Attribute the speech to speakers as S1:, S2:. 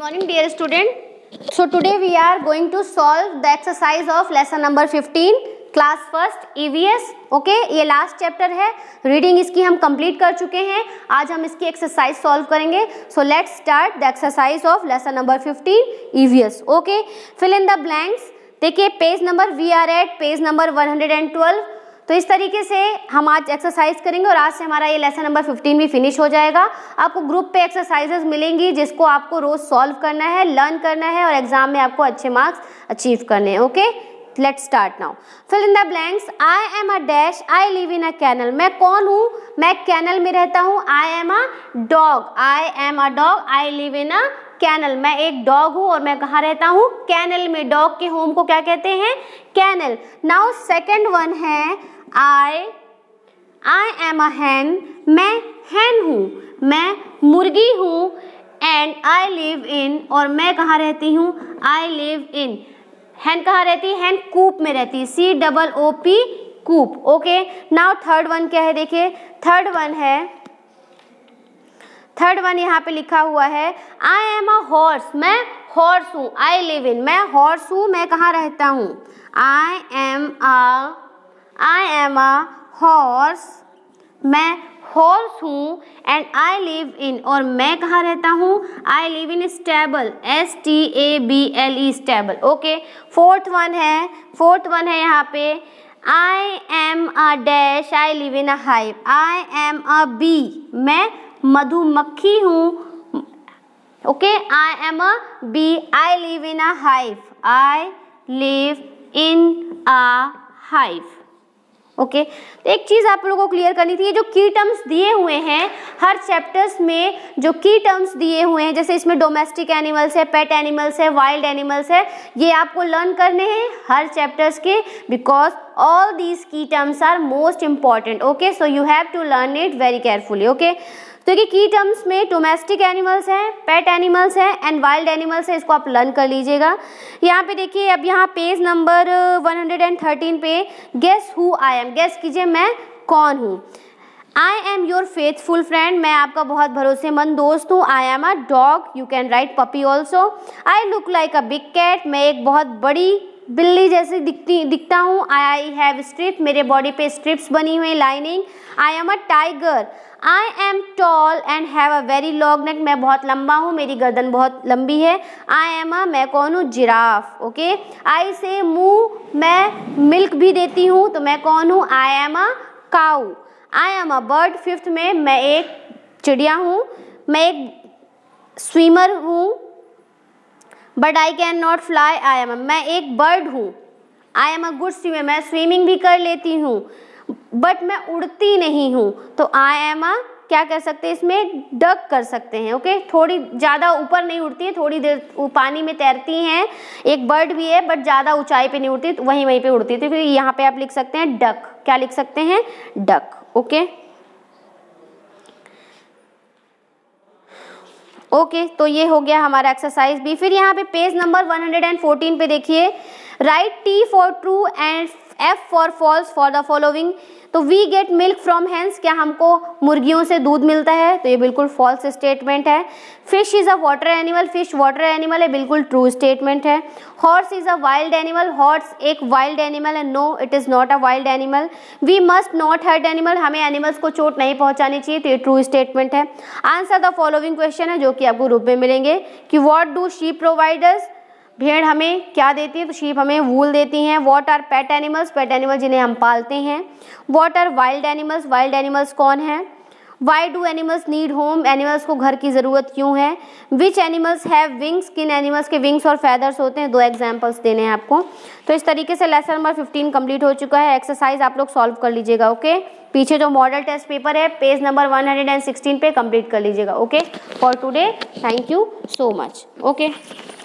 S1: morning dear student so today we are going to solve the exercise of lesson number 15 class first EVS okay ये last chapter है reading इसकी हम complete कर चुके हैं आज हम इसकी एक्सरसाइज सॉल्व करेंगे so let's start the exercise of lesson number 15 EVS okay fill in the blanks देखिए page number we are at page number one तो इस तरीके से हम आज एक्सरसाइज करेंगे और आज से हमारा ये लेसन नंबर 15 भी फिनिश हो जाएगा आपको ग्रुप पे एक्सरसाइजेस मिलेंगी जिसको आपको रोज़ सॉल्व करना है लर्न करना है और एग्जाम में आपको अच्छे मार्क्स अचीव करने हैं okay let's start now fill in the blanks I am a dash I live in a kennel मैं कौन हूँ मैं कैनल में रहता हूँ I am a dog I am a dog I live in a kennel मैं एक dog हूँ और मैं कहाँ रहता हूँ कैनल में डॉग के होम को क्या कहते हैं कैनल नाउ सेकेंड वन है आई आई एम अ हैन मैं हैन हूँ मैं मुर्गी हूँ एंड आई लिव इन और मैं कहाँ रहती हूँ आई लिव इन हैन कहाँ रहती है हैन कूप में रहती है C double O P coop okay now third one क्या है देखिए थर्ड वन है थर्ड वन यहाँ पे लिखा हुआ है आई एम अ हॉर्स मैं हॉर्स हूँ आई लिव इन मैं हॉर्स हूँ मैं कहाँ रहता हूँ I am a I am a horse मैं हॉर्स हूँ एंड आई लिव इन और मैं कहाँ रहता हूँ I live in stable S T A B L E stable okay fourth one है फोर्थ वन है यहाँ पे I am a dash I live in a hive I am a bee मैं मधुमक्खी हूँ okay I am a bee I live in a hive I live in a hive okay तो एक चीज़ आप लोगों को क्लियर करनी थी ये जो की टर्म्स दिए हुए हैं हर चैप्टर्स में जो की टर्म्स दिए हुए हैं जैसे इसमें डोमेस्टिक एनिमल्स है पेट एनिमल्स है वाइल्ड एनिमल्स है ये आपको लर्न करने हैं हर चैप्टर्स के because all these key terms are most important okay so you have to learn it very carefully okay तो ये की टर्म्स में डोमेस्टिक एनिमल्स हैं पेट एनिमल्स हैं एंड वाइल्ड एनिमल्स हैं इसको आप लर्न कर लीजिएगा यहाँ पे देखिए अब यहाँ पेज नंबर 113 पे guess who I am guess कीजिए मैं कौन हूँ I am your faithful friend मैं आपका बहुत भरोसेमंद दोस्त हूँ I am a dog you can write puppy also I look like a big cat मैं एक बहुत बड़ी बिल्ली जैसे दिखती दिखता हूँ आई हैव स्ट्रिप मेरे बॉडी पे स्ट्रिप्स बनी हुई lining I am a tiger I am tall and have a very long neck मैं बहुत लंबा हूँ मेरी गर्दन बहुत लंबी है आई एम अ मैं कौन हूँ जिराफ ओके आई से मुँह मैं मिल्क भी देती हूँ तो मैं कौन हूँ I am a cow I am a bird fifth में मैं एक चिड़िया हूँ मैं एक स्विमर हूँ but I can not fly I am मैं एक बर्ड हूँ I am a good swimmer मैं स्विमिंग भी कर लेती हूँ बट मैं उड़ती नहीं हूँ तो आई एम अ क्या कर सकते हैं इसमें डक कर सकते हैं ओके थोड़ी ज़्यादा ऊपर नहीं उड़ती है थोड़ी देर पानी में तैरती हैं एक बर्ड भी है बट ज़्यादा ऊंचाई पे नहीं उड़ती तो वहीं वहीं पे उड़ती है तो फिर यहाँ पे आप लिख सकते हैं डक क्या लिख सकते हैं डक ओके ओके तो ये हो गया हमारा एक्सरसाइज भी फिर यहाँ पे पेज नंबर 114 पे देखिए write T for true and F for false for the following तो we get milk from hens क्या हमको मुर्गियों से दूध मिलता है तो ये बिल्कुल फॉल्स स्टेटमेंट है fish is a water animal fish water animal है बिल्कुल ट्रू स्टेटमेंट है horse is a wild animal horse एक वाइल्ड एनिमल है no it is not a wild animal we must not hurt animal हमें animals को चोट नहीं पहुंचानी चाहिए तो ये ट्रू स्टेटमेंट है आंसर द फॉलोइंग क्वेश्चन है जो कि आपको रूप में मिलेंगे कि वॉट डू शी प्रोवाइडर्स भेड़ हमें क्या देती है तो शीप हमें वूल देती हैं what are pet animals pet animal जिन्हें हम पालते हैं what are wild animals wild animals कौन हैं why do animals need home animals को घर की ज़रूरत क्यों है विच एनिमल्स हैव विंग्स किन एनिमल्स के विंग्स और फैदर्स होते हैं दो एग्जाम्पल्स देने हैं आपको तो इस तरीके से लेसन नंबर फिफ्टीन कंप्लीट हो चुका है एक्सरसाइज आप लोग सॉल्व कर लीजिएगा ओके पीछे जो मॉडल टेस्ट पेपर है page number one hundred and sixteen पर कंप्लीट कर लीजिएगा okay for today thank you so much okay